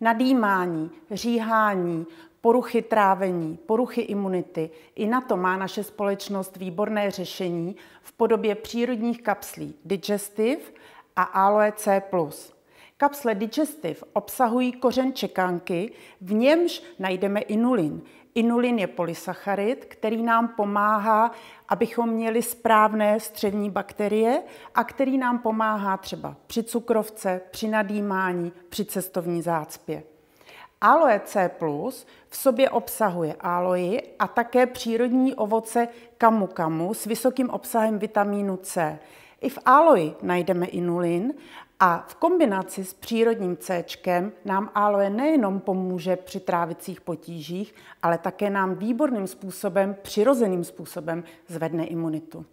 Nadýmání, říhání, poruchy trávení, poruchy imunity. I na to má naše společnost výborné řešení v podobě přírodních kapslí Digestive a Aloe C+. Kapsle Digestive obsahují kořen čekánky, v němž najdeme inulin. Inulin je polysacharid, který nám pomáhá, abychom měli správné střevní bakterie a který nám pomáhá třeba při cukrovce, při nadýmání, při cestovní zácpě. Aloe C+, v sobě obsahuje aloji a také přírodní ovoce kamu kamu s vysokým obsahem vitamínu C. I v áloji najdeme inulin a v kombinaci s přírodním C nám áloje nejenom pomůže při trávicích potížích, ale také nám výborným způsobem, přirozeným způsobem zvedne imunitu.